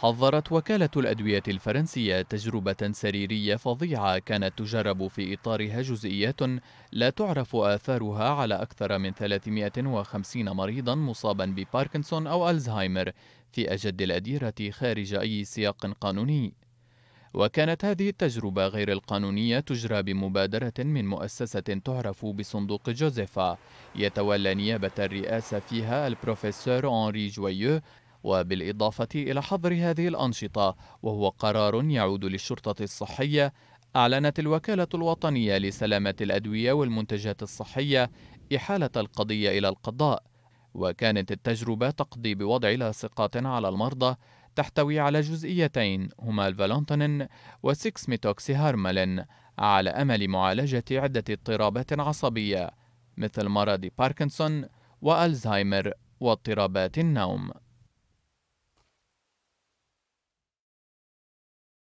حظرت وكالة الأدوية الفرنسية تجربة سريرية فظيعة كانت تجرب في إطارها جزئيات لا تعرف آثارها على أكثر من 350 مريضا مصابا بباركنسون أو ألزهايمر في أجد الأديرة خارج أي سياق قانوني. وكانت هذه التجربة غير القانونية تجرى بمبادرة من مؤسسة تعرف بصندوق جوزيفا يتولى نيابة الرئاسة فيها البروفيسور أنري جويو وبالإضافة إلى حظر هذه الأنشطة وهو قرار يعود للشرطة الصحية أعلنت الوكالة الوطنية لسلامة الأدوية والمنتجات الصحية إحالة القضية إلى القضاء وكانت التجربة تقضي بوضع لاصقات على المرضى تحتوي على جزئيتين هما الفالونتانين وسيكس ميتوكسي هارمالين على أمل معالجة عدة اضطرابات عصبية مثل مرض باركنسون وألزهايمر واضطرابات النوم